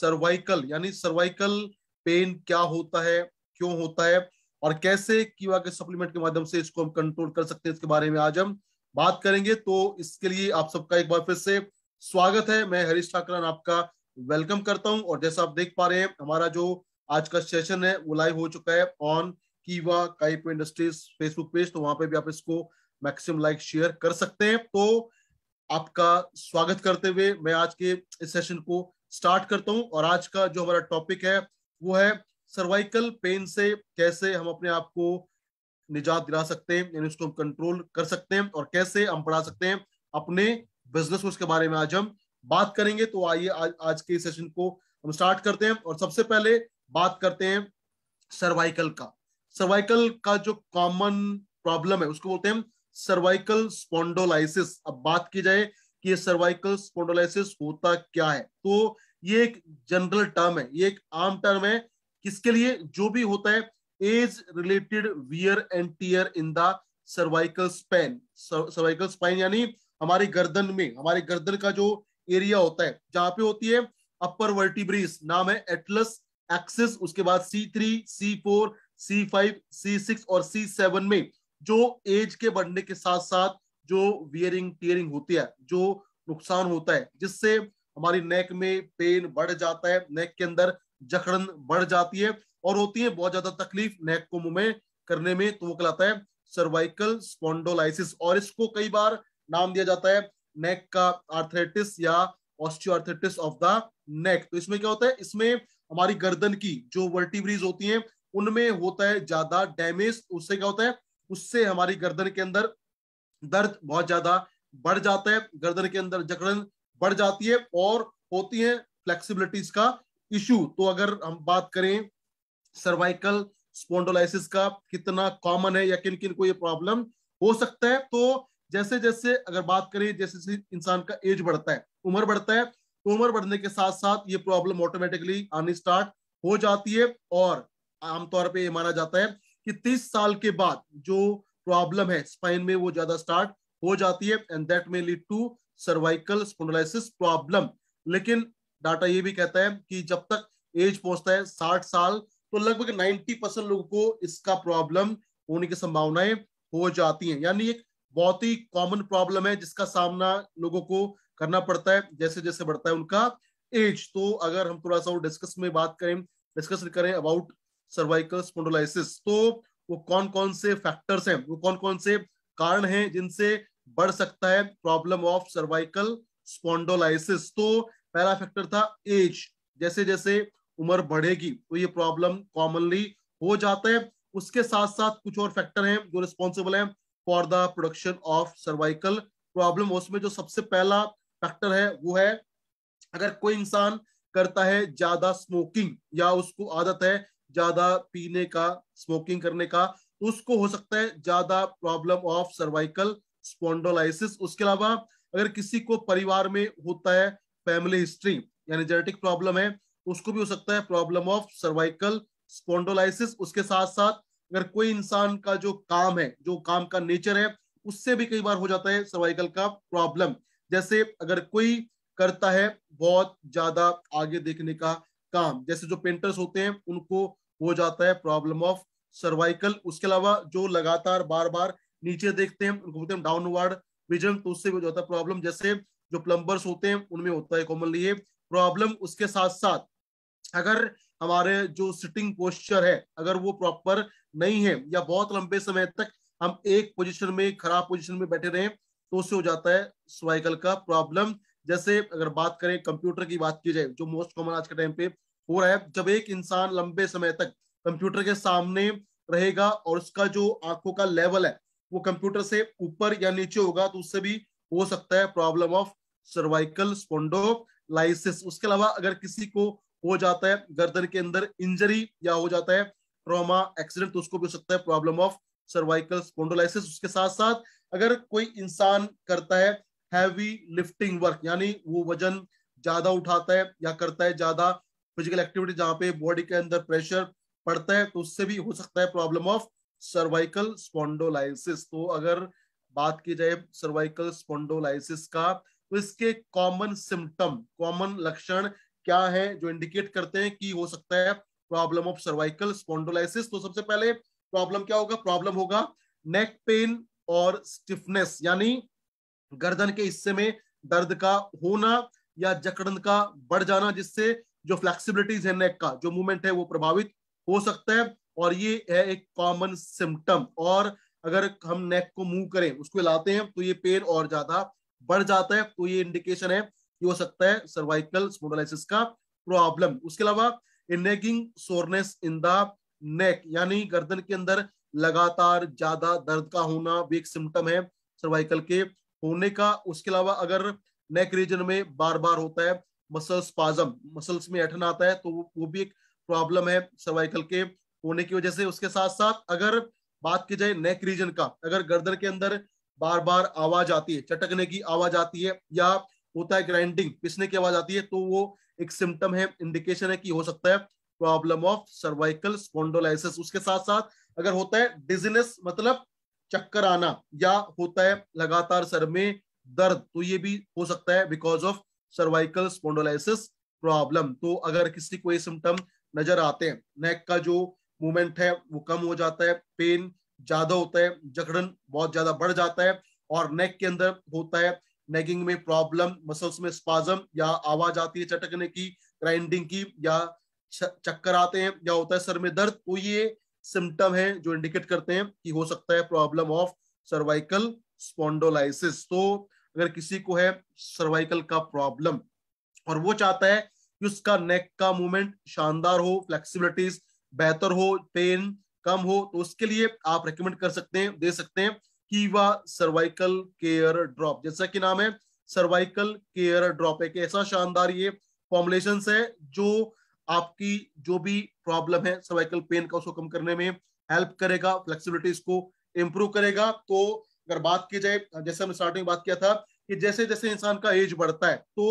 cervical यानी cervical pain क्या होता है क्यों होता है और कैसे कीवा के सप्लीमेंट के माध्यम से इसको हम कंट्रोल कर सकते हैं इसके बारे में आज हम बात करेंगे तो इसके लिए आप सबका एक बार फिर से स्वागत है मैं हरीश ठाकरन आपका वेलकम करता हूं और जैसा आप देख पा रहे हैं हमारा जो आज का सेशन है वो लाइव हो चुका है ऑन कीवा काइप इंडस्ट्रीज फेसबुक पेज तो वहां पे भी आप इसको मैक्सिमम लाइक शेयर कर सकते हैं तो आपका स्वागत करते हुए मैं आज के इस सेशन को स्टार्ट करता हूं और आज का जो हमारा टॉपिक है वो है सर्वाइकल पेन से कैसे हम अपने आप को निजात दिला सकते हैं यानी उसको हम कंट्रोल कर सकते हैं और कैसे हम पढ़ा सकते हैं अपने बिजनेस को उसके बारे में आज हम बात करेंगे तो आइए आज आज के सेशन को हम स्टार्ट करते हैं और सबसे पहले बात करते हैं सर्वाइकल का सर्वाइकल का जो कॉमन प्रॉब्लम है उसको बोलते हैं सर्वाइकल स्पोंडोलाइसिस अब बात की जाए कि ये सर्वाइकल स्पोंडोलाइसिस होता क्या है तो ये एक जनरल टर्म है ये एक आम टर्म है किसके लिए जो भी होता है age related wear and tear in the cervical spine cervical spine यानी हमारे गर्दन में हमारे गर्दन का जो एरिया होता है जहां पे होती है अपर वर्टिब्रीज नाम है एटलस एक्सिस उसके बाद C three C four C five C six और सी सेवन में जो एज के बढ़ने के साथ साथ जो वियरिंग टीयरिंग होती है जो नुकसान होता है जिससे हमारी नेक में पेन बढ़ जाता है नेक के अंदर जखड़न बढ़ जाती है और होती है बहुत ज्यादा तकलीफ नेक को मुंह में करने में तो वो कहलाता है सर्वाइकल स्पॉन्डोलाइसिस और इसको कई बार नाम दिया जाता है नेक का आर्थराइटिस या ऑस्टियोआर्थराइटिस ऑफ द नेक तो इसमें क्या होता है इसमें हमारी गर्दन की जो वर्टिब्रीज होती हैं उनमें होता है ज्यादा डैमेज उससे क्या होता है उससे हमारी गर्दन के अंदर दर्द बहुत ज्यादा बढ़ जाता है गर्दन के अंदर जकड़न बढ़ जाती है और होती है फ्लेक्सिबिलिटीज का इशू तो अगर हम बात करें सर्वाइकल स्पोंडोलाइसिस का कितना कॉमन है या किन किन को ये प्रॉब्लम हो सकता है तो जैसे जैसे अगर बात करें जैसे जैसे इंसान का एज बढ़ता है उम्र बढ़ता है तो उम्र बढ़ने के साथ साथ ये प्रॉब्लम ऑटोमेटिकली आनी स्टार्ट हो जाती है और आमतौर पे ये माना जाता है कि 30 साल के बाद जो प्रॉब्लम है स्पाइन में वो ज्यादा स्टार्ट हो जाती है and that may lead to cervical spondylosis problem लेकिन डाटा ये भी कहता है कि जब तक एज पहुंचता है साठ साल तो लगभग नाइन्टी परसेंट लोगों को इसका प्रॉब्लम होने की संभावनाएं हो जाती हैं यानी एक बहुत ही कॉमन प्रॉब्लम है जिसका सामना लोगों को करना पड़ता है जैसे जैसे बढ़ता है उनका एज तो अगर हम थोड़ा सा डिस्कस में बात करें डिस्कस करें अबाउट सर्वाइकल स्पोंडोलाइसिस तो वो कौन कौन से फैक्टर्स हैं वो कौन कौन से कारण हैं जिनसे बढ़ सकता है प्रॉब्लम ऑफ सर्वाइकल स्पॉन्डोलाइसिस तो पहला फैक्टर था एज जैसे जैसे उम्र बढ़ेगी तो ये प्रॉब्लम कॉमनली हो जाता है उसके साथ साथ कुछ और फैक्टर हैं जो रिस्पॉन्सिबल हैं for the production of cervical problem उसमें जो सबसे पहला फैक्टर है वो है अगर कोई इंसान करता है ज्यादा स्मोकिंग या उसको आदत है ज्यादा पीने का स्मोकिंग करने का उसको हो सकता है ज्यादा प्रॉब्लम ऑफ सर्वाइकल स्पोंडोलाइसिस उसके अलावा अगर किसी को परिवार में होता है फैमिली हिस्ट्री यानी जेनेटिक प्रॉब्लम है उसको भी हो सकता है प्रॉब्लम ऑफ सर्वाइकल स्पोंडोलाइसिस उसके साथ साथ अगर कोई इंसान का जो काम है जो काम का नेचर है उससे भी कई बार हो जाता है सर्वाइकल का प्रॉब्लम जैसे अगर कोई करता है बहुत ज्यादा आगे देखने का काम जैसे जो पेंटर्स होते हैं उनको हो जाता है प्रॉब्लम ऑफ सर्वाइकल उसके अलावा जो लगातार बार बार नीचे देखते हैं उनको बोलते हैं डाउनवर्ड विजन तो उससे भी हो जाता है प्रॉब्लम जैसे जो प्लम्बर्स होते हैं उनमें होता है कॉमनली ये प्रॉब्लम उसके साथ साथ अगर हमारे जो सिटिंग पोस्चर है अगर वो प्रॉपर नहीं है या बहुत लंबे समय तक हम एक पोजिशन में खराब पोजिशन में बैठे रहे तो उससे हो जाता है स्वाइकल का प्रॉब्लम जैसे अगर बात करें कंप्यूटर की बात की जाए जो मोस्ट कॉमन आज के टाइम पे हो रहा है जब एक इंसान लंबे समय तक कंप्यूटर के सामने रहेगा और उसका जो आंखों का लेवल है वो कंप्यूटर से ऊपर या नीचे होगा तो उससे भी हो सकता है प्रॉब्लम ऑफ सर्वाइकल स्पोंडोलाइसिस उसके अलावा अगर किसी को हो जाता है गर्दन के अंदर इंजरी या हो जाता है ट्रॉमा एक्सीडेंट तो उसको भी हो सकता है प्रॉब्लम ऑफ सर्वाइकल स्पोंडोलाइसिस उसके साथ साथ अगर कोई इंसान करता है हैवी लिफ्टिंग वर्क यानी वो वजन ज्यादा उठाता है या करता है ज्यादा फिजिकल एक्टिविटी जहां पे बॉडी के अंदर प्रेशर पड़ता है तो उससे भी हो सकता है प्रॉब्लम ऑफ सर्वाइकल स्पोंडोलाइसिस तो अगर बात की जाए सर्वाइकल स्पोंडोलाइसिस का तो इसके कॉमन सिम्टम कॉमन लक्षण क्या है जो इंडिकेट करते हैं कि हो सकता है प्रॉब्लम ऑफ सर्वाइकल स्पोंडोलाइसिस तो सबसे पहले प्रॉब्लम क्या होगा प्रॉब्लम होगा नेक पेन और स्टिफनेस यानी गर्दन के हिस्से में दर्द का होना या जकड़न का बढ़ जाना जिससे जो फ्लेक्सिबिलिटीज है नेक का जो मूवमेंट है वो प्रभावित हो सकता है और ये है एक कॉमन सिम्टम और अगर हम नेक को मूव करें उसको हिलाते हैं तो ये पेन और ज्यादा बढ़ जाता है तो ये इंडिकेशन है कि हो सकता है सर्वाइकल स्मोडोलाइसिस का प्रॉब्लम उसके अलावा nagging soreness in the neck यानी गर्दन के अंदर लगातार ज्यादा दर्द का होना भी एक सिम्टम है सर्वाइकल के होने का उसके अलावा अगर नेक रीजन में बार बार होता है मसल स्पाजम मसल्स में ऐठन आता है तो वो, भी एक प्रॉब्लम है सर्वाइकल के होने की वजह से उसके साथ साथ अगर बात की जाए नेक रीजन का अगर गर्दन के अंदर बार बार आवाज आती है चटकने की आवाज आती है या होता है ग्राइंडिंग पिसने की आवाज आती है तो वो एक सिम्टम है इंडिकेशन है कि हो सकता है प्रॉब्लम ऑफ सर्वाइकल स्पोंडोलाइसिस उसके साथ साथ अगर होता है डिजीनेस मतलब चक्कर आना या होता है लगातार सर में दर्द तो ये भी हो सकता है because of cervical spondylosis problem तो अगर किसी को ये सिम्टम नजर आते हैं नेक का जो मूवमेंट है वो कम हो जाता है पेन ज्यादा होता है जकड़न बहुत ज्यादा बढ़ जाता है और नेक के अंदर होता है नेगिंग में प्रॉब्लम मसल्स में स्पाजम या आवाज आती है चटकने की ग्राइंडिंग की या चक्कर आते हैं या होता है सर में दर्द तो ये सिम्टम है जो इंडिकेट करते हैं कि हो सकता है प्रॉब्लम ऑफ सर्वाइकल स्पोंडोलाइसिस तो अगर किसी को है सर्वाइकल का प्रॉब्लम और वो चाहता है कि उसका नेक का मूवमेंट शानदार हो फ्लेक्सिबिलिटीज बेहतर हो पेन कम हो तो उसके लिए आप रेकमेंड कर सकते हैं दे सकते हैं कीवा सर्वाइकल केयर ड्रॉप जैसा कि नाम है सर्वाइकल केयर ड्रॉप एक ऐसा शानदार ये फॉर्मुलेशन है जो आपकी जो भी प्रॉब्लम है सर्वाइकल पेन का उसको कम करने में हेल्प करेगा फ्लेक्सिबिलिटीज को इम्प्रूव करेगा तो अगर बात की जाए जैसे हमने स्टार्टिंग बात किया था कि जैसे जैसे इंसान का एज बढ़ता है तो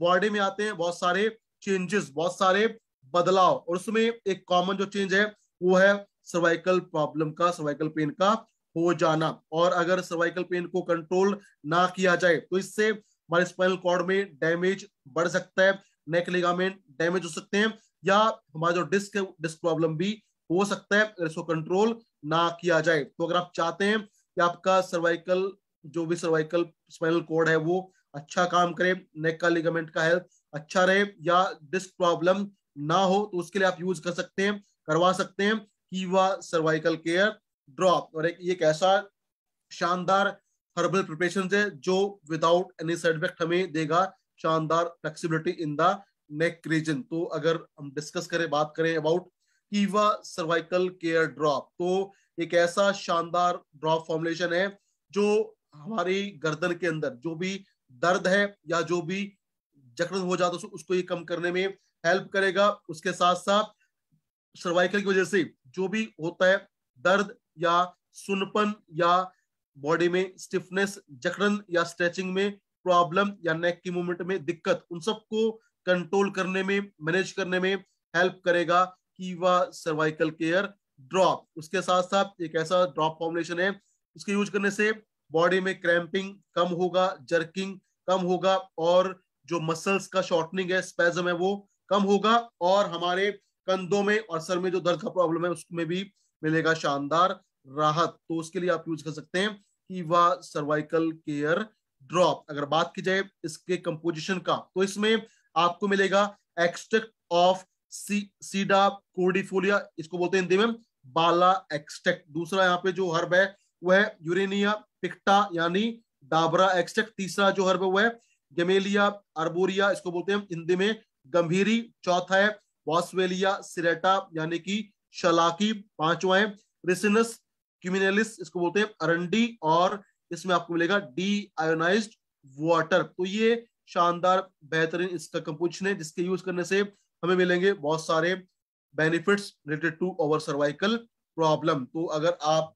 बॉडी में आते हैं बहुत सारे चेंजेस बहुत सारे बदलाव और उसमें एक कॉमन जो चेंज है वो है सर्वाइकल प्रॉब्लम का सर्वाइकल पेन का हो जाना और अगर सर्वाइकल पेन को कंट्रोल ना किया जाए तो इससे हमारे स्पाइनल कॉर्ड में डैमेज बढ़ सकता है नेक लिगामेंट डैमेज हो सकते हैं या हमारा जो डिस्क है डिस्क प्रॉब्लम भी हो सकता है इसको कंट्रोल ना किया जाए तो अगर आप चाहते हैं कि आपका सर्वाइकल जो भी सर्वाइकल स्पाइनल कोड है वो अच्छा काम करे नेक का लिगामेंट का हेल्थ अच्छा रहे या डिस्क प्रॉब्लम ना हो तो उसके लिए आप यूज कर सकते हैं करवा सकते हैं कीवा सर्वाइकल केयर ड्रॉप और एक ये कैसा शानदार हर्बल प्रिपरेशन है जो विदाउट एनी साइड इफेक्ट हमें देगा शानदार flexibility in the neck region तो अगर हम डिस्कस करें बात करें अबाउट कीवा सर्वाइकल केयर ड्रॉप तो एक ऐसा शानदार ड्रॉप फॉर्मुलेशन है जो हमारी गर्दन के अंदर जो भी दर्द है या जो भी जकड़न हो जाता है उसको ये कम करने में हेल्प करेगा उसके साथ साथ सर्वाइकल की वजह से जो भी होता है दर्द या सुनपन या बॉडी में स्टिफनेस जकड़न या स्ट्रेचिंग में प्रॉब्लम या नेक की मूवमेंट में दिक्कत उन सबको कंट्रोल करने में मैनेज करने में हेल्प करेगा कीवा सर्वाइकल केयर ड्रॉप उसके साथ साथ एक ऐसा ड्रॉप फॉर्मुलेशन है उसके यूज करने से बॉडी में क्रैम्पिंग कम होगा जर्किंग कम होगा और जो मसल्स का शॉर्टनिंग है स्पेजम है वो कम होगा और हमारे कंधों में और सर में जो दर्द का प्रॉब्लम है उसमें भी मिलेगा शानदार राहत तो उसके लिए आप यूज कर सकते हैं कीवा सर्वाइकल केयर ड्रॉप अगर बात की जाए इसके कंपोजिशन का तो इसमें आपको मिलेगा एक्सट्रेक्ट ऑफ सी, सीडा कोडिफोलिया इसको बोलते हैं हिंदी में बाला एक्सटेक्ट दूसरा यहाँ पे जो हर्ब है वह है यूरेनिया पिक्टा यानी डाबरा एक्सटेक्ट तीसरा जो हर्ब है वह है गमेलिया अर्बोरिया इसको बोलते हैं हिंदी में गंभीरी चौथा है वॉसवेलिया सिरेटा यानी कि शलाकी पांचवा है रिसिनस क्यूमिनेलिस इसको बोलते हैं अरंडी और इसमें आपको मिलेगा डी आयोनाइज वाटर तो ये शानदार बेहतरीन इसका कंपोजिशन है जिसके यूज करने से हमें मिलेंगे बहुत सारे benefits related to our cervical problem तो अगर आप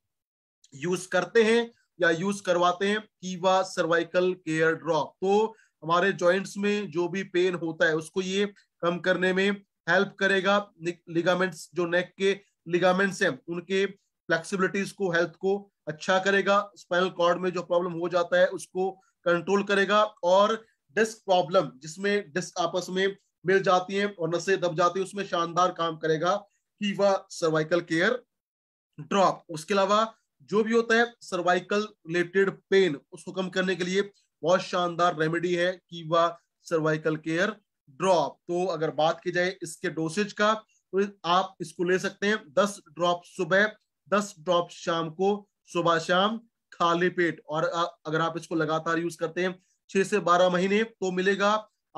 यूज करते हैं या यूज करवाते हैं कीवा सर्वाइकल केयर ड्रॉप तो हमारे जॉइंट्स में जो भी पेन होता है उसको ये कम करने में हेल्प करेगा लिगामेंट्स जो नेक के लिगामेंट्स हैं उनके फ्लेक्सिबिलिटीज को हेल्थ को अच्छा करेगा स्पाइनल कॉर्ड में जो प्रॉब्लम हो जाता है उसको कंट्रोल करेगा और डिस्क प्रॉब्लम जिसमें डिस्क आपस में मिल जाती है और नशे दब जाती है उसमें शानदार काम करेगा कि सर्वाइकल केयर ड्रॉप उसके अलावा जो भी होता है सर्वाइकल रिलेटेड पेन उसको कम करने के लिए बहुत शानदार रेमेडी है कि वह सर्वाइकल केयर ड्रॉप तो अगर बात की जाए इसके डोसेज का तो आप इसको ले सकते हैं दस ड्रॉप सुबह दस ड्रॉप शाम को सुबह शाम खाली पेट और अगर आप इसको लगातार यूज करते हैं छह से बारह महीने तो मिलेगा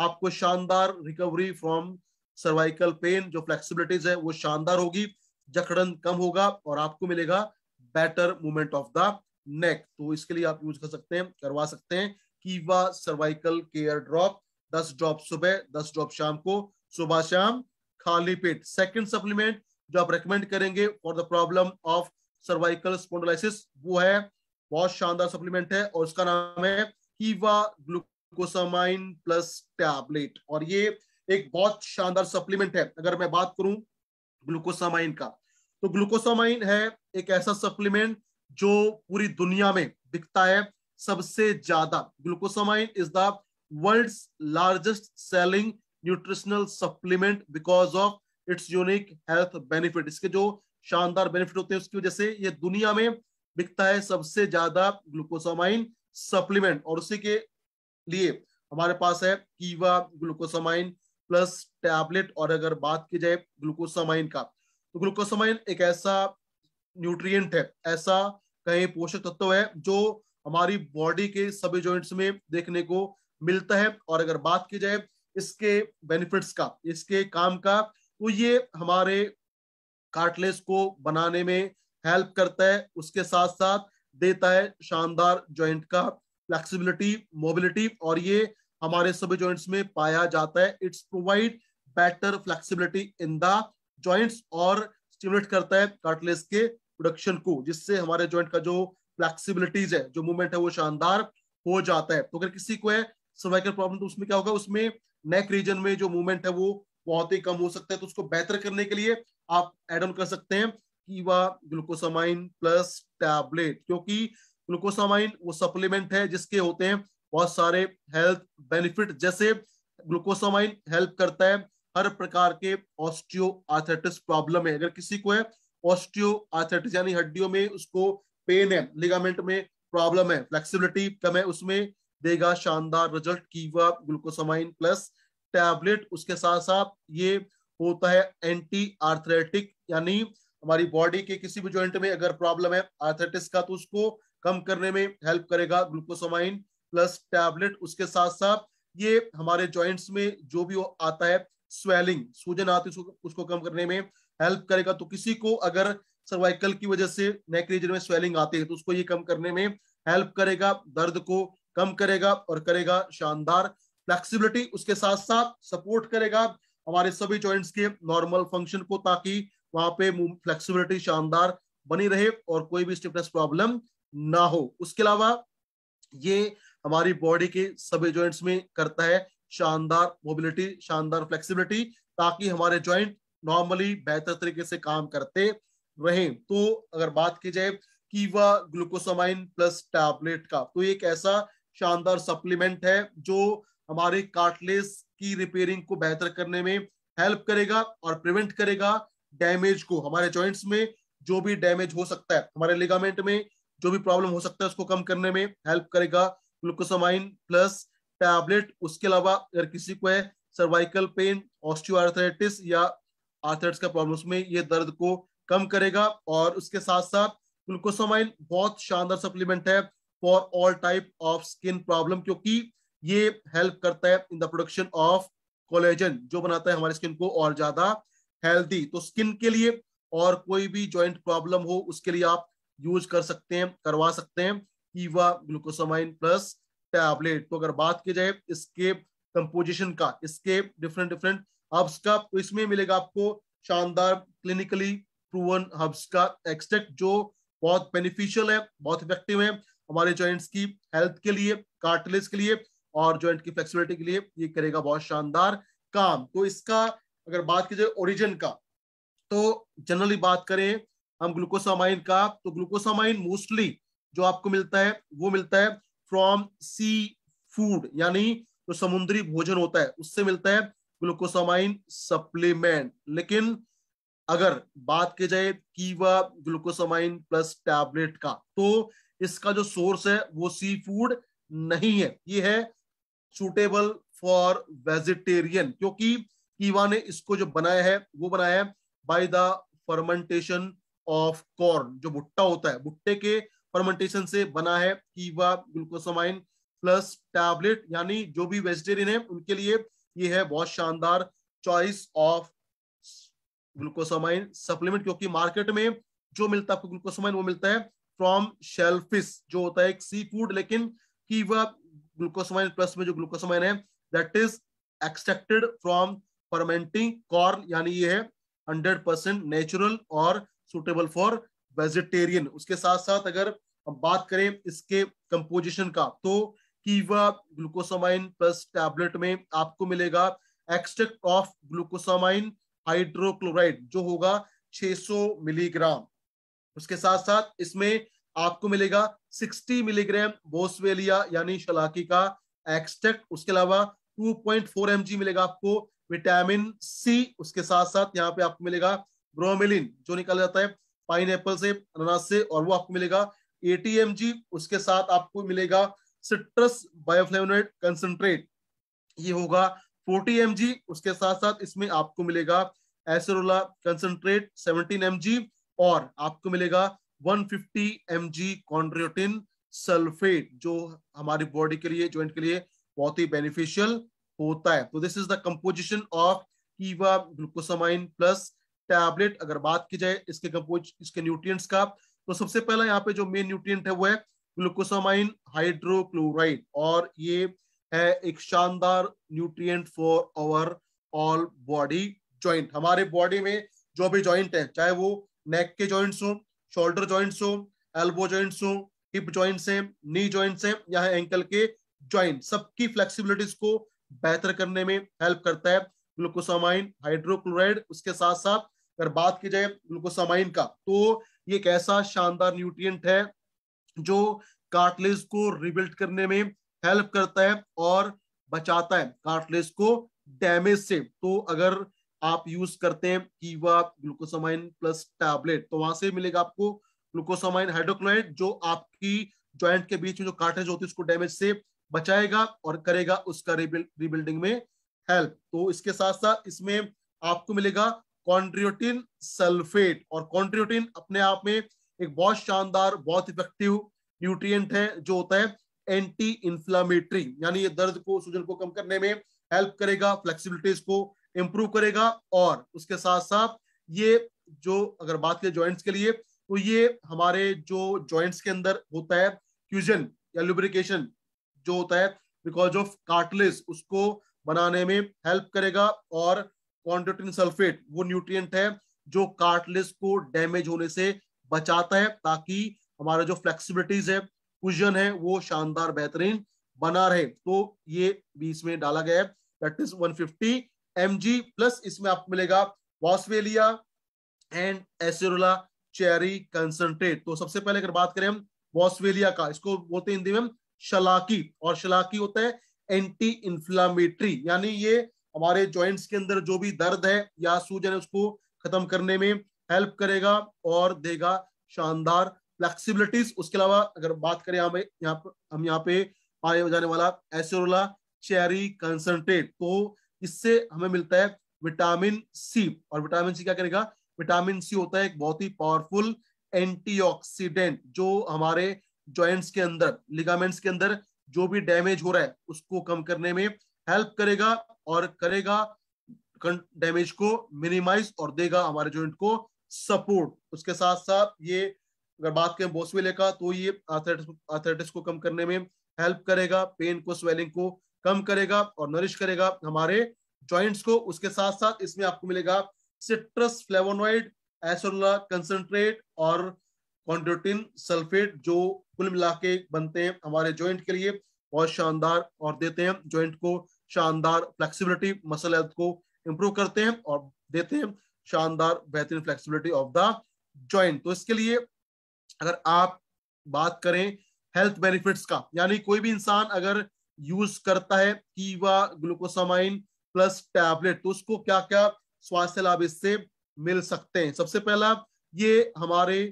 आपको शानदार रिकवरी फ्रॉम सर्वाइकल पेन जो फ्लेक्सिबिलिटीज है वो शानदार होगी जखड़न कम होगा और आपको मिलेगा better movement of the neck तो इसके लिए आप यूज कर सकते हैं करवा सकते हैं कीवा सर्वाइकल केयर ड्रॉप दस ड्रॉप सुबह दस ड्रॉप शाम को सुबह शाम खाली पेट सेकेंड सप्लीमेंट जो आप रेकमेंड करेंगे for the problem of cervical spondylosis वो है बहुत शानदार सप्लीमेंट है और उसका नाम है कीवा ग्लूकोसामाइन प्लस टैबलेट और ये एक बहुत शानदार सप्लीमेंट है अगर मैं बात करूं ग्लूकोसामाइन का तो ग्लूकोसामाइन है एक ऐसा सप्लीमेंट जो पूरी दुनिया में बिकता है सबसे ज्यादा glucosamine is the world largest selling nutritional supplement because of its unique health benefit इसके जो शानदार बेनिफिट होते हैं उसकी वजह से ये दुनिया में बिकता है सबसे ज्यादा ग्लूकोसामाइन सप्लीमेंट और उसी के लिए हमारे पास है कीवा ग्लूकोसामाइन प्लस टैबलेट और अगर बात की जाए ग्लूकोसामाइन का तो ग्लूकोसामाइन एक ऐसा न्यूट्रिएंट है ऐसा कहीं पोषक तत्व है जो हमारी बॉडी के सभी जॉइंट्स में देखने को मिलता है और अगर बात की जाए इसके बेनिफिट्स का इसके काम का तो ये हमारे कार्टलेस को बनाने में हेल्प करता है उसके साथ साथ देता है शानदार जॉइंट का फ्लेक्सिबिलिटी मोबिलिटी और ये हमारे सभी जॉइंट्स में पाया जाता है its provide better flexibility in the joints और स्टिमुलेट करता है कार्टलेस के प्रोडक्शन को जिससे हमारे जॉइंट का जो फ्लेक्सिबिलिटीज है जो मूवमेंट है वो शानदार हो जाता है तो अगर किसी को है सर्वाइकल प्रॉब्लम तो उसमें क्या होगा उसमें नेक रीजन में जो मूवमेंट है वो बहुत ही कम हो सकता है तो उसको बेहतर करने के लिए आप एड ऑन कर सकते हैं कीवा ग्लूकोसामाइन प्लस टैबलेट क्योंकि ग्लूकोसामाइन वो सप्लीमेंट है जिसके होते हैं बहुत सारे हेल्थ बेनिफिट जैसे ग्लूकोसामाइन हेल्प करता है हर प्रकार के ऑस्टियो आर्थेटिस प्रॉब्लम है अगर किसी को है ऑस्टियो आर्थेटिस यानी हड्डियों में उसको पेन है लिगामेंट में प्रॉब्लम है फ्लेक्सिबिलिटी कम है उसमें देगा शानदार रिजल्ट कीवा ग्लूकोसामाइन प्लस टैबलेट उसके साथ साथ ये होता है एंटी आर्थरेटिक यानी हमारी बॉडी के किसी भी ज्वाइंट में अगर प्रॉब्लम है आर्थराइटिस का तो उसको कम करने में हेल्प करेगा ग्लूकोसोमाइन प्लस टैबलेट उसके साथ साथ ये हमारे जॉइंट्स में जो भी आता है स्वेलिंग सूजन आती है उसको कम करने में हेल्प करेगा तो किसी को अगर सर्वाइकल की वजह से नेक रीजन में स्वेलिंग आती है तो उसको ये कम करने में हेल्प करेगा दर्द को कम करेगा और करेगा शानदार फ्लेक्सिबिलिटी उसके साथ साथ सपोर्ट करेगा हमारे सभी जॉइंट्स के नॉर्मल फंक्शन को ताकि वहां पे फ्लेक्सिबिलिटी शानदार बनी रहे और कोई भी स्टिफनेस प्रॉब्लम ना हो उसके अलावा ये हमारी बॉडी के सभी जॉइंट्स में करता है शानदार मोबिलिटी शानदार फ्लेक्सिबिलिटी ताकि हमारे जॉइंट नॉर्मली बेहतर तरीके से काम करते रहे तो अगर बात की जाए कीवा ग्लूकोसामाइन प्लस टैबलेट का तो एक ऐसा शानदार सप्लीमेंट है जो हमारे कार्टलेस की रिपेयरिंग को बेहतर करने में हेल्प करेगा और प्रिवेंट करेगा डैमेज को हमारे जॉइंट्स में जो भी डैमेज हो सकता है हमारे लिगामेंट में जो भी प्रॉब्लम हो सकता है उसको कम करने में हेल्प करेगा ग्लूकोसामाइन प्लस टैबलेट उसके अलावा अगर किसी को है सर्वाइकल पेन ऑस्टियोआर्थराइटिस या आर्थराइटिस का प्रॉब्लम उसमें ये दर्द को कम करेगा और उसके साथ साथ ग्लूकोसामाइन बहुत शानदार सप्लीमेंट है for all type of skin problem क्योंकि ये हेल्प करता है in the production of collagen जो बनाता है हमारे स्किन को और ज्यादा हेल्दी तो स्किन के लिए और कोई भी ज्वाइंट प्रॉब्लम हो उसके लिए आप यूज कर सकते हैं करवा सकते हैं ईवा ग्लूकोसामाइन प्लस टैबलेट तो अगर बात की जाए इसके कंपोजिशन का इसके डिफरेंट डिफरेंट हब्स का तो इसमें मिलेगा आपको शानदार क्लिनिकली प्रूवन हब्स का एक्सट्रैक्ट जो बहुत बेनिफिशियल है बहुत इफेक्टिव है हमारे ज्वाइंट्स की हेल्थ के लिए कार्टिलेज के लिए और जॉइंट की फ्लेक्सिबिलिटी के लिए ये करेगा बहुत शानदार काम तो इसका अगर बात की जाए ओरिजिन का तो जनरली बात करें हम ग्लूकोसामाइन का तो ग्लूकोसामाइन मोस्टली जो आपको मिलता है वो मिलता है फ्रॉम सी फूड यानी जो तो समुद्री भोजन होता है उससे मिलता है ग्लूकोसामाइन सप्लीमेंट लेकिन अगर बात की जाए की ग्लूकोसामाइन प्लस टैबलेट का तो इसका जो सोर्स है वो सी फूड नहीं है ये है सुटेबल फॉर वेजिटेरियन क्योंकि कीवा ने इसको जो बनाया है वो बनाया है by the fermentation of corn जो भुट्टा होता है भुट्टे के फर्मेंटेशन से बना है कीवा ग्लूकोसामाइन प्लस टैबलेट यानी जो भी वेजिटेरियन है उनके लिए ये है बहुत शानदार चॉइस ऑफ ग्लूकोसामाइन सप्लीमेंट क्योंकि मार्केट में जो मिलता है आपको ग्लूकोसामाइन वो मिलता है फ्रॉम शेल्फिस जो होता है एक सी फूड लेकिन कीवा ग्लूकोसमाइन प्लस में जो ग्लूकोसमाइन है that is extracted from fermenting corn यानी ये है हंड्रेड परसेंट नेचुरल और सुटेबल फॉर वेजिटेरियन उसके साथ साथ अगर हम बात करें इसके कंपोजिशन का तो कीवा ग्लूकोसामाइन प्लस टैबलेट में आपको मिलेगा एक्सट्रैक्ट ऑफ ग्लूकोसामाइन हाइड्रोक्लोराइड जो होगा 600 मिलीग्राम उसके साथ साथ इसमें आपको मिलेगा 60 मिलीग्राम बोसवेलिया यानी शलाकी का एक्सट्रैक्ट उसके अलावा 2.4 पॉइंट मिलेगा आपको विटामिन सी उसके साथ साथ यहाँ पे आपको मिलेगा ब्रोमेलिन जो निकाला जाता है पाइन से अनानास से और वो आपको मिलेगा एटीएम उसके साथ आपको मिलेगा सिट्रस बायोफ्लेवोनाइड कंसंट्रेट ये होगा फोर्टी एम उसके साथ साथ इसमें आपको मिलेगा एसरोला कंसंट्रेट सेवनटीन एम और आपको मिलेगा 150 mg कॉन्ड्रियोटिन सल्फेट जो हमारी बॉडी के लिए ज्वाइंट के लिए बहुत ही बेनिफिशियल होता है तो this is the composition of Keva glucosamine plus tablet अगर बात की जाए इसके कंपोज इसके न्यूट्रिएंट्स का तो सबसे पहला यहाँ पे जो मेन न्यूट्रिएंट है वो है ग्लूकोसामाइन हाइड्रोक्लोराइड और ये है एक शानदार nutrient for our all body joint हमारे बॉडी में जो भी ज्वाइंट है चाहे वो नेक के ज्वाइंट्स हो शोल्डर ज्वाइंट्स हो एल्बो ज्वाइंट्स हो हिप ज्वाइंट्स हैं नी ज्वाइंट्स हैं या है एंकल के ज्वाइंट सबकी फ्लेक्सीबिलिटीज को बेहतर करने में हेल्प करता है ग्लूकोसामाइन हाइड्रोक्लोराइड उसके साथ साथ अगर बात की जाए ग्लूकोसामाइन का तो ये एक ऐसा शानदार न्यूट्रिएंट है जो कार्टलेज को रिबिल्ड करने में हेल्प करता है और बचाता है कार्टलेज को डैमेज से तो अगर आप यूज करते हैं कीवा ग्लूकोसामाइन प्लस टैबलेट तो वहां से मिलेगा आपको ग्लूकोसामाइन हाइड्रोक्लोराइड जो आपकी ज्वाइंट के बीच में जो कार्टेज होती है उसको डैमेज से बचाएगा और करेगा उसका रिबिल्डिंग में हेल्प तो इसके साथ साथ इसमें आपको मिलेगा कॉन्ट्रियोटिन सल्फेट और कॉन्ट्रियोटिन अपने आप में एक बहुत शानदार बहुत इफेक्टिव न्यूट्रिएंट है जो होता है एंटी इंफ्लामेटरी यानी ये दर्द को सूजन को कम करने में हेल्प करेगा फ्लेक्सिबिलिटीज को इम्प्रूव करेगा और उसके साथ साथ ये जो अगर बात करें ज्वाइंट्स के लिए तो ये हमारे जो ज्वाइंट्स के अंदर होता है फ्यूजन या लुब्रिकेशन जो होता है बिकॉज ऑफ कार्टलेस उसको बनाने में हेल्प करेगा और कॉन्ट्रोटिन सल्फेट वो न्यूट्रिएंट है जो कार्टलेस को डैमेज होने से बचाता है ताकि हमारा जो फ्लेक्सिबिलिटीज है फ्यूजन है वो शानदार बेहतरीन बना रहे तो ये बीच में डाला गया है दैट इज 150 एम प्लस इसमें आपको मिलेगा boswellia and acerola cherry concentrate तो सबसे पहले अगर बात करें हम वॉस्वेलिया का इसको बोलते हैं हिंदी में शलाकी और शलाकी होता है एंटी इंफ्लामेटरी यानी ये हमारे जॉइंट्स के अंदर जो भी दर्द है या सूजन है उसको खत्म करने में हेल्प करेगा और देगा शानदार फ्लेक्सिबिलिटीज उसके अलावा अगर बात करें हम यहाँ हम यहाँ पे आए जाने वाला एसरोला चेरी कंसनट्रेट तो इससे हमें मिलता है विटामिन सी और विटामिन सी क्या करेगा विटामिन सी होता है एक बहुत ही पावरफुल एंटीऑक्सीडेंट जो हमारे जॉइंट्स के अंदर लिगामेंट्स के अंदर जो भी डैमेज हो रहा है उसको कम करने में हेल्प करेगा और करेगा डैमेज को मिनिमाइज और देगा हमारे जॉइंट को सपोर्ट उसके साथ साथ ये अगर बात करें बोसवेले का तो ये आर्थराइटिस को कम करने में हेल्प करेगा पेन को स्वेलिंग को कम करेगा और नरिश करेगा हमारे ज्वाइंट्स को उसके साथ साथ इसमें आपको मिलेगा सिट्रस फ्लेवोनॉइड एसोला कंसनट्रेट और कॉन्ड्रोटिन सल्फेट जो कुल मिला के बनते हैं हमारे ज्वाइंट के लिए बहुत शानदार और देते हैं ज्वाइंट को शानदार फ्लेक्सिबिलिटी मसल हेल्थ को इंप्रूव करते हैं और देते हैं शानदार बेहतरीन फ्लेक्सिबिलिटी ऑफ द ज्वाइंट तो इसके लिए अगर आप बात करें हेल्थ बेनिफिट्स का यानी कोई भी इंसान अगर यूज करता है कीवा ग्लूकोसामाइन प्लस टैबलेट तो उसको क्या क्या स्वास्थ्य लाभ इससे मिल सकते हैं सबसे पहला ये हमारे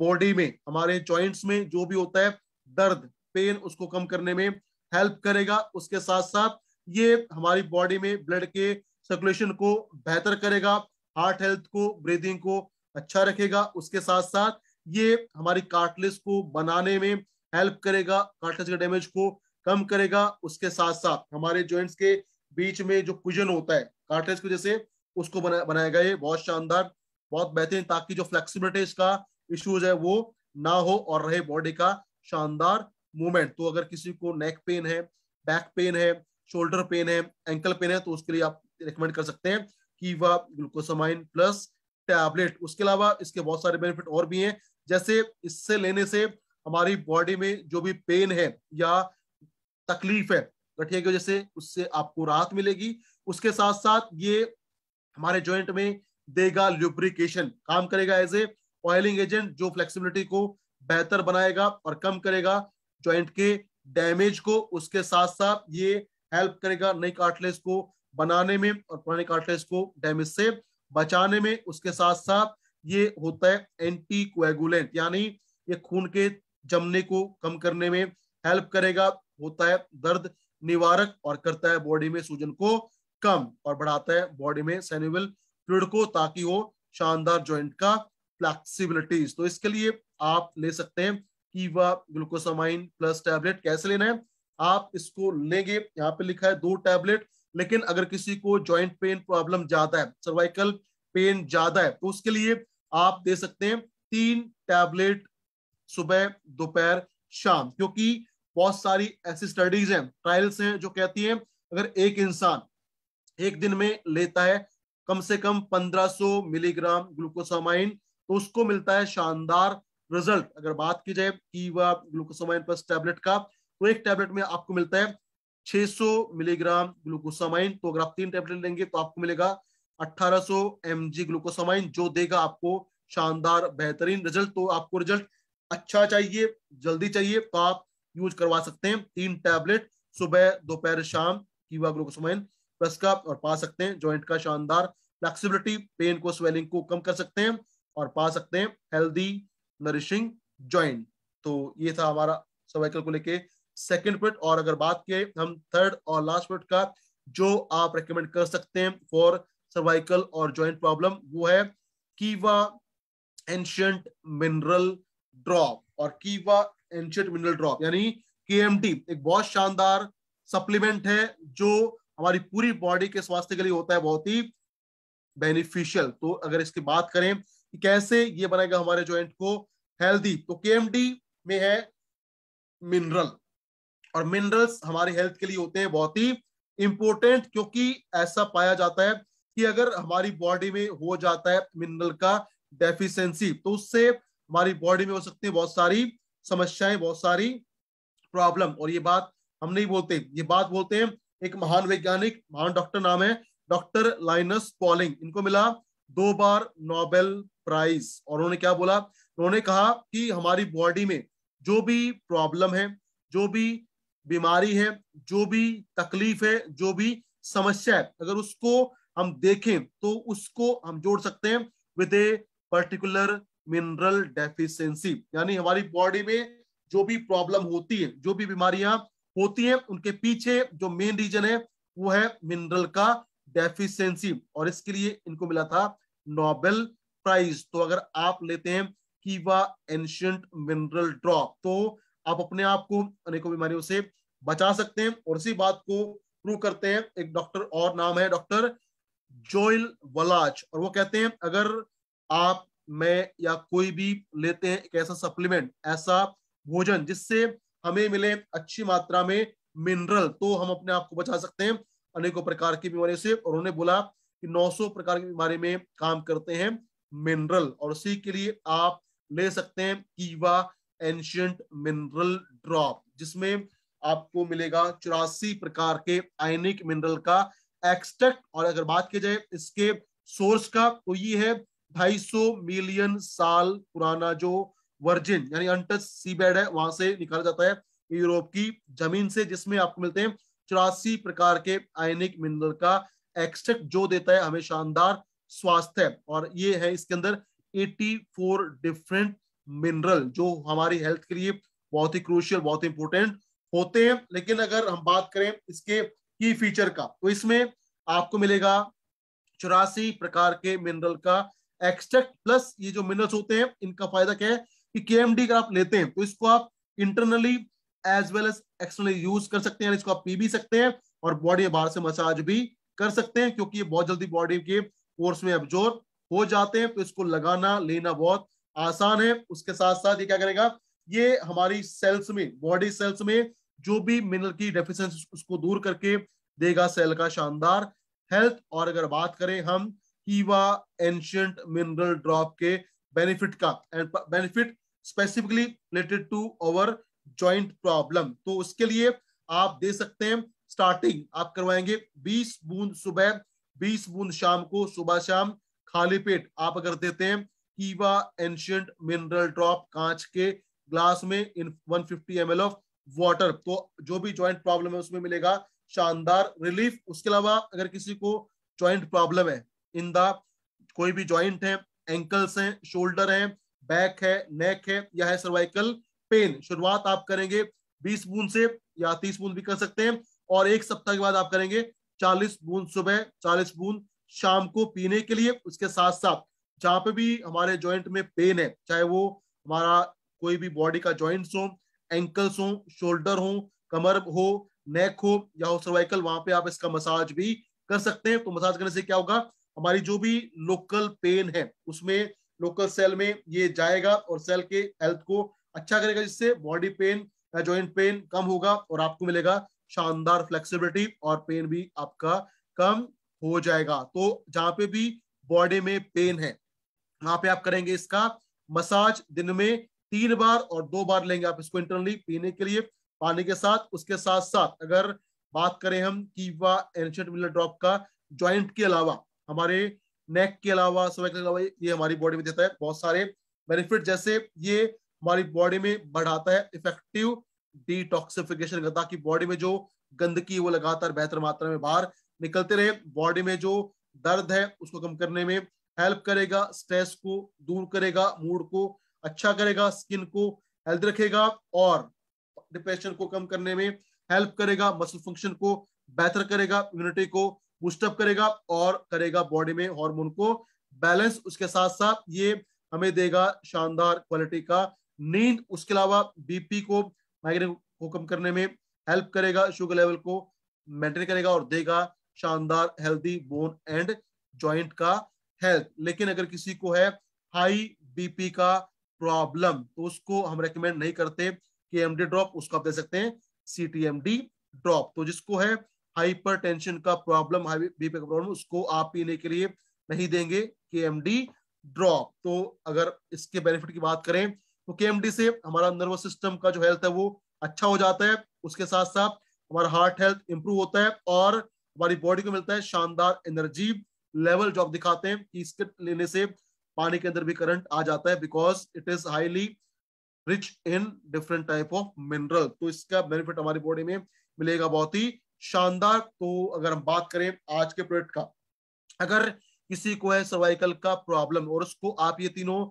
बॉडी में हमारे जॉइंट्स में जो भी होता है दर्द पेन उसको कम करने में हेल्प करेगा उसके साथ साथ ये हमारी बॉडी में ब्लड के सर्कुलेशन को बेहतर करेगा हार्ट हेल्थ को ब्रीदिंग को अच्छा रखेगा उसके साथ साथ ये हमारी कार्टलेस को बनाने में हेल्प करेगा कार्टलेस के डैमेज को कम करेगा उसके साथ साथ हमारे जॉइंट्स के बीच में जो कुजन होता है कार्टेज की वजह से उसको बना, बनाएगा ये बहुत शानदार बहुत बेहतरीन ताकि जो फ्लेक्सिबिलिटी इसका इश्यूज है वो ना हो और रहे बॉडी का शानदार मूवमेंट तो अगर किसी को नेक पेन है बैक पेन है शोल्डर पेन है एंकल पेन है तो उसके लिए आप रिकमेंड कर सकते हैं कि वह ग्लूकोसामाइन प्लस टैबलेट उसके अलावा इसके बहुत सारे बेनिफिट और भी हैं जैसे इससे लेने से हमारी बॉडी में जो भी पेन है या तकलीफ है गठिया की वजह से उससे आपको राहत मिलेगी उसके साथ साथ ये हमारे ज्वाइंट में देगा ल्यूब्रिकेशन काम करेगा एज ए ऑयलिंग एजेंट जो फ्लेक्सिबिलिटी को बेहतर बनाएगा और कम करेगा ज्वाइंट के डैमेज को उसके साथ साथ ये हेल्प करेगा नई कार्टलेस को बनाने में और पुराने कार्टलेस को डैमेज से बचाने में उसके साथ साथ ये होता है एंटी कोएगुलेंट यानी ये खून के जमने को कम करने में हेल्प करेगा होता है दर्द निवारक और करता है बॉडी में सूजन को कम और बढ़ाता है बॉडी में सेनुअल फ्लूड को ताकि वो शानदार ज्वाइंट का फ्लैक्सीबिलिटीज तो इसके लिए आप ले सकते हैं कीवा ग्लूकोसामाइन प्लस टैबलेट कैसे लेना है आप इसको लेंगे यहाँ पे लिखा है दो टैबलेट लेकिन अगर किसी को ज्वाइंट पेन प्रॉब्लम ज्यादा है सर्वाइकल पेन ज्यादा है तो उसके लिए आप दे सकते हैं तीन टैबलेट सुबह दोपहर शाम क्योंकि बहुत सारी ऐसी स्टडीज हैं ट्रायल्स हैं जो कहती हैं अगर एक इंसान एक दिन में लेता है कम से कम 1500 मिलीग्राम ग्लूकोसामाइन तो उसको मिलता है शानदार रिजल्ट अगर बात की जाए वह ग्लूकोसामाइन प्लस टैबलेट का तो एक टैबलेट में आपको मिलता है 600 मिलीग्राम ग्लूकोसामाइन तो अगर आप तीन टैबलेट लेंगे तो आपको मिलेगा 1800 जी ग्लूकोसामाइन जो देगा आपको शानदार बेहतरीन रिजल्ट तो आपको रिजल्ट अच्छा चाहिए जल्दी चाहिए तो आप यूज करवा सकते हैं तीन टैबलेट सुबह दोपहर शाम कीवा ग्लूकोसमाइन प्लस का और पा सकते हैं जॉइंट का शानदार फ्लेक्सिबिलिटी पेन को स्वेलिंग को कम कर सकते हैं और पा सकते हैं हेल्दी नरिशिंग ज्वाइंट तो ये था हमारा सर्वाइकल को लेके सेकंड पिट और अगर बात किए हम थर्ड और लास्ट पिट का जो आप रेकमेंड कर सकते हैं फॉर सर्वाइकल और जॉइंट प्रॉब्लम वो है कीवा एंशियंट मिनरल ड्रॉप और कीवा एंशियट मिनरल ड्रॉप यानी के एक बहुत शानदार सप्लीमेंट है जो हमारी पूरी बॉडी के स्वास्थ्य के लिए होता है बहुत ही बेनिफिशियल तो अगर इसकी बात करें कि कैसे ये बनाएगा हमारे ज्वाइंट को हेल्दी तो के में है मिनरल और मिनरल्स हमारे हेल्थ के लिए होते हैं बहुत ही इंपॉर्टेंट क्योंकि ऐसा पाया जाता है कि अगर हमारी बॉडी में हो जाता है मिनरल का डेफिशिएंसी तो उससे हमारी बॉडी में हो सकती है बहुत सारी समस्याएं बहुत सारी प्रॉब्लम और ये बात हम नहीं बोलते ये बात बोलते हैं एक महान वैज्ञानिक महान डॉक्टर नाम है डॉक्टर लाइनस पॉलिंग इनको मिला दो बार नोबेल प्राइज और उन्होंने क्या बोला उन्होंने कहा कि हमारी बॉडी में जो भी प्रॉब्लम है जो भी बीमारी है जो भी तकलीफ है जो भी समस्या है अगर उसको हम देखें तो उसको हम जोड़ सकते हैं with a particular mineral deficiency यानी हमारी बॉडी में जो भी प्रॉब्लम होती है जो भी बीमारियां होती हैं उनके पीछे जो मेन रीजन है वो है मिनरल का डेफिशिएंसी और इसके लिए इनको मिला था नोबेल प्राइज तो अगर आप लेते हैं कीवा एंशियंट मिनरल ड्रॉप तो आप अपने आप को अनेकों बीमारियों से बचा सकते हैं और इसी बात को प्रूव करते हैं एक डॉक्टर और नाम है डॉक्टर जोइल वलाच और वो कहते हैं अगर आप में या कोई भी लेते हैं एक ऐसा सप्लीमेंट ऐसा भोजन जिससे हमें मिले अच्छी मात्रा में मिनरल तो हम अपने आप को बचा सकते हैं अनेकों प्रकार की बीमारियों से और उन्होंने बोला कि 900 प्रकार की बीमारी में काम करते हैं मिनरल और उसी के लिए आप ले सकते हैं कीवा एंशियंट मिनरल ड्रॉप जिसमें आपको मिलेगा चौरासी प्रकार के आयनिक मिनरल का एक्सट्रैक्ट और अगर बात की जाए इसके सोर्स का तो ये है 250 मिलियन साल पुराना जो वर्जिन यानी अनटच सी बेड है वहां से निकाला जाता है यूरोप की जमीन से जिसमें आपको मिलते हैं चौरासी प्रकार के आयनिक मिनरल का एक्सट्रैक्ट जो देता है हमें शानदार स्वास्थ्य और ये है इसके अंदर 84 डिफरेंट मिनरल जो हमारी हेल्थ के लिए बहुत ही क्रूशियल बहुत ही इंपॉर्टेंट होते हैं लेकिन अगर हम बात करें इसके की फीचर का तो इसमें आपको मिलेगा चौरासी प्रकार के मिनरल का एक्सट्रैक्ट प्लस ये जो मिनरल्स होते हैं इनका फायदा क्या है कि के का आप लेते हैं तो इसको आप internally as well as externally use कर सकते हैं इसको आप पी भी सकते हैं और बॉडी में बाहर से मसाज भी कर सकते हैं क्योंकि ये बहुत जल्दी बॉडी के पोर्स में एब्जोर्व हो जाते हैं तो इसको लगाना लेना बहुत आसान है उसके साथ साथ ये क्या करेगा ये हमारी सेल्स में बॉडी सेल्स में जो भी मिनरल की डेफिशिएंसी उसको दूर करके देगा सेल का शानदार हेल्थ और अगर बात करें हम कीवा एंशियंट मिनरल ड्रॉप के बेनिफिट का and benefit specifically related to our joint problem तो उसके लिए आप दे सकते हैं स्टार्टिंग आप करवाएंगे 20 बूंद सुबह 20 बूंद शाम को सुबह शाम खाली पेट आप अगर देते हैं कीवा एंशियंट मिनरल ड्रॉप कांच के ग्लास में इन 150 फिफ्टी ऑफ वाटर तो जो भी ज्वाइंट प्रॉब्लम है उसमें मिलेगा शानदार रिलीफ उसके अलावा अगर किसी को ज्वाइंट प्रॉब्लम है इन द कोई भी ज्वाइंट है एंकल्स हैं शोल्डर है बैक है नेक है या है सर्वाइकल पेन शुरुआत आप करेंगे 20 बूंद से या 30 बूंद भी कर सकते हैं और एक सप्ताह के बाद आप करेंगे 40 बूंद सुबह 40 बूंद शाम को पीने के लिए उसके साथ साथ जहां पे भी हमारे जॉइंट में पेन है चाहे वो हमारा कोई भी बॉडी का जॉइंट्स हो एंकल्स हो शोल्डर हो कमर हो नेक हो या हो सर्वाइकल वहां पे आप इसका मसाज भी कर सकते हैं तो मसाज करने से क्या होगा हमारी जो भी लोकल पेन है उसमें लोकल सेल में ये जाएगा और सेल के हेल्थ को अच्छा करेगा जिससे बॉडी पेन या ज्वाइंट पेन कम होगा और आपको मिलेगा शानदार फ्लेक्सिबिलिटी और पेन भी आपका कम हो जाएगा तो जहां पे भी बॉडी में पेन है वहां पे आप करेंगे इसका मसाज दिन में तीन बार और दो बार लेंगे आप इसको इंटरनली पीने के लिए पानी के साथ उसके साथ साथ अगर बात करें हम कीवा एनशेट मिलर ड्रॉप का ज्वाइंट के अलावा हमारे नेक के अलावा स्वेक के अलावा ये हमारी बॉडी में देता है बहुत सारे बेनिफिट जैसे ये हमारी बॉडी में बढ़ाता है इफेक्टिव डिटॉक्सिफिकेशन करता कि बॉडी में जो गंदगी वो लगातार बेहतर मात्रा में बाहर निकलते रहे बॉडी में जो दर्द है उसको कम करने में हेल्प करेगा स्ट्रेस को दूर करेगा मूड को अच्छा करेगा स्किन को हेल्थ रखेगा और डिप्रेशन को कम करने में हेल्प करेगा मसल फंक्शन को बेहतर करेगा इम्यूनिटी को बुस्टअप करेगा और करेगा बॉडी में हार्मोन को बैलेंस उसके साथ साथ ये हमें देगा शानदार क्वालिटी का नींद उसके अलावा बीपी को माइग्रेन को कम करने में हेल्प करेगा शुगर लेवल को मेंटेन करेगा और देगा शानदार हेल्दी बोन एंड जॉइंट का हेल्थ लेकिन अगर किसी को है हाई बीपी का प्रॉब्लम तो उसको हम रेकमेंड नहीं करते के एमडी ड्रॉप उसको आप दे सकते हैं सीटीएमडी ड्रॉप तो जिसको है हाइपरटेंशन का प्रॉब्लम बीपी का प्रॉब्लम उसको आप पीने के लिए नहीं देंगे के ड्रॉप तो अगर इसके बेनिफिट की बात करें तो के से हमारा नर्वस सिस्टम का जो हेल्थ है वो अच्छा हो जाता है उसके साथ साथ हमारा हार्ट हेल्थ इंप्रूव होता है और हमारी बॉडी को मिलता है शानदार एनर्जी लेवल जो आप दिखाते हैं कि इसके लेने से पानी के अंदर भी करंट आ जाता है because it is highly rich in different type of mineral तो इसका बेनिफिट हमारी बॉडी में मिलेगा बहुत ही शानदार तो अगर हम बात करें आज के प्रोडक्ट का अगर किसी को है सर्वाइकल का प्रॉब्लम और उसको आप ये तीनों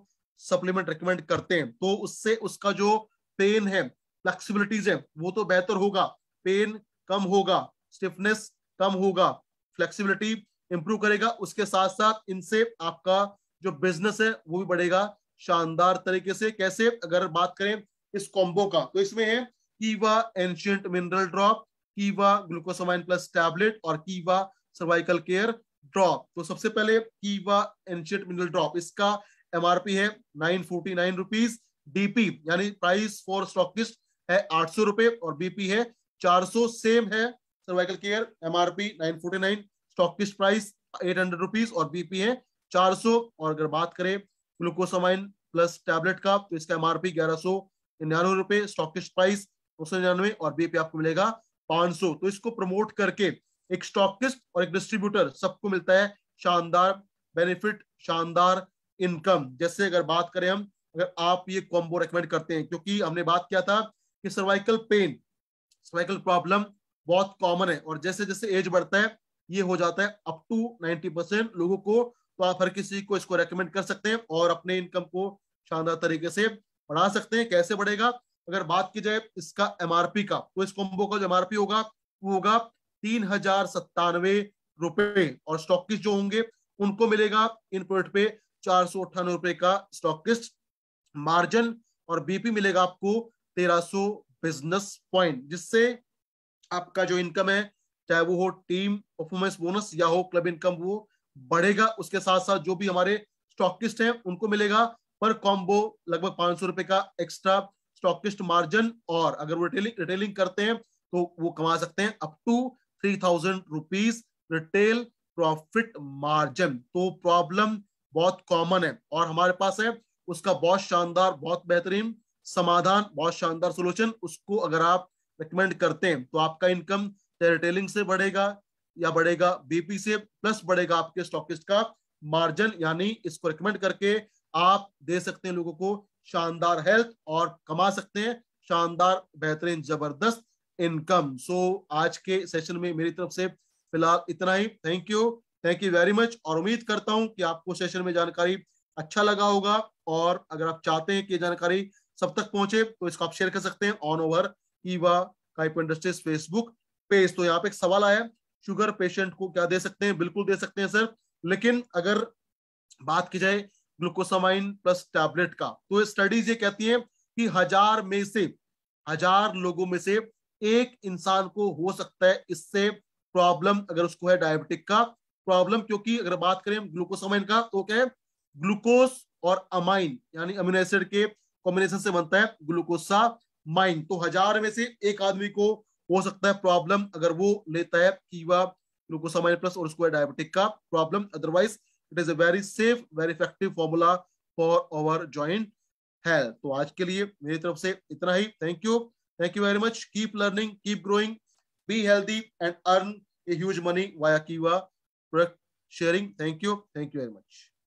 सप्लीमेंट रिकमेंड करते हैं तो उससे उसका जो पेन है फ्लेक्सीबिलिटीज है वो तो बेहतर होगा पेन कम होगा स्टिफनेस कम होगा फ्लेक्सीबिलिटी इंप्रूव करेगा उसके साथ साथ इनसे आपका जो बिजनेस है वो भी बढ़ेगा शानदार तरीके से कैसे अगर बात करें इस कॉम्बो का तो इसमें है Keva ancient mineral drop Keva glucosamine plus tablet और कीवा सर्वाइकल केयर ड्रॉप तो सबसे पहले कीवा एंशियट मिनरल ड्रॉप इसका एमआरपी है nine forty nine rupees DP यानी प्राइस फॉर स्टॉकिस्ट है आठ सौ रुपए और बीपी है चार सौ सेम है cervical care MRP nine forty nine stockist price eight hundred rupees और बीपी है चार सौ और अगर बात करें ग्लूकोसामाइन प्लस टैबलेट का तो इसका एमआरपी ग्यारह सौ निन्यानवे रुपए स्टॉकिस्ट प्राइस दो सौ निन्यानवे और बीपी आपको मिलेगा 500 तो इसको प्रमोट करके एक स्टॉकिस्ट और एक डिस्ट्रीब्यूटर सबको मिलता है शानदार बेनिफिट शानदार इनकम जैसे अगर बात करें हम अगर आप ये कॉम्बो रेकमेंड करते हैं क्योंकि हमने बात किया था कि सर्वाइकल पेन सर्वाइकल प्रॉब्लम बहुत कॉमन है और जैसे जैसे एज बढ़ता है ये हो जाता है अप टू 90 परसेंट लोगों को तो आप हर किसी को इसको रेकमेंड कर सकते हैं और अपने इनकम को शानदार तरीके से बढ़ा सकते हैं कैसे बढ़ेगा अगर बात की जाए इसका एमआरपी का तो इस कॉम्बो का जो एमआरपी होगा वो होगा तीन हजार सत्तानवे रुपए और स्टॉकिस्ट जो होंगे उनको मिलेगा इन प्रोडक्ट पे चार सौ अट्ठानवे रुपए का स्टॉकिस्ट मार्जिन और बीपी मिलेगा आपको तेरह सो बिजनेस पॉइंट जिससे आपका जो इनकम है चाहे वो हो टीम परफॉर्मेंस बोनस या हो क्लब इनकम वो बढ़ेगा उसके साथ साथ जो भी हमारे स्टॉकिस्ट हैं उनको मिलेगा पर कॉम्बो लगभग पांच सौ रुपए का एक्स्ट्रा स्टॉकिस्ट मार्जिन और अगर वो रिटेलिंग रिटेलिंग करते हैं तो वो कमा सकते हैं up to three thousand rupees retail profit margin तो प्रॉब्लम बहुत कॉमन है और हमारे पास है उसका बहुत शानदार बहुत बेहतरीन समाधान बहुत शानदार सोल्यूशन उसको अगर आप रिकमेंड करते हैं तो आपका इनकम रिटेलिंग से बढ़ेगा या बढ़ेगा बीपी से प्लस बढ़ेगा आपके स्टॉकिस्ट का मार्जिन यानी इसको रिकमेंड करके आप दे सकते हैं लोगों को शानदार हेल्थ और कमा सकते हैं शानदार बेहतरीन जबरदस्त इनकम सो आज के सेशन में मेरी तरफ से फिलहाल इतना ही thank you thank you very much और उम्मीद करता हूं कि आपको सेशन में जानकारी अच्छा लगा होगा और अगर आप चाहते हैं कि जानकारी सब तक पहुंचे तो इसको आप शेयर कर सकते हैं ऑन ओवर ईवाइप इंडस्ट्रीज फेसबुक पेज तो यहाँ पे एक सवाल आया शुगर पेशेंट को क्या दे सकते हैं बिल्कुल दे सकते हैं सर लेकिन अगर बात की जाए ग्लूकोसामाइन प्लस टैबलेट का तो स्टडीज ये कहती है कि हजार में से हजार लोगों में से एक इंसान को हो सकता है इससे प्रॉब्लम अगर उसको है डायबिटिक का प्रॉब्लम क्योंकि अगर बात करें ग्लूकोसामाइन का तो क्या है ग्लूकोस और अमाइन यानी अमीनो एसिड के कॉम्बिनेशन से बनता है ग्लूकोसा माइन तो हजार में से एक आदमी को हो सकता है प्रॉब्लम अगर वो लेता है कीवा ग्लूकोसामाइन प्लस और उसको डायबिटिक का problem otherwise it is a very safe very effective formula for our joint health तो आज के लिए मेरी तरफ से इतना ही thank you thank you very much keep learning keep growing be healthy and earn a huge money via Keva product sharing thank you thank you very much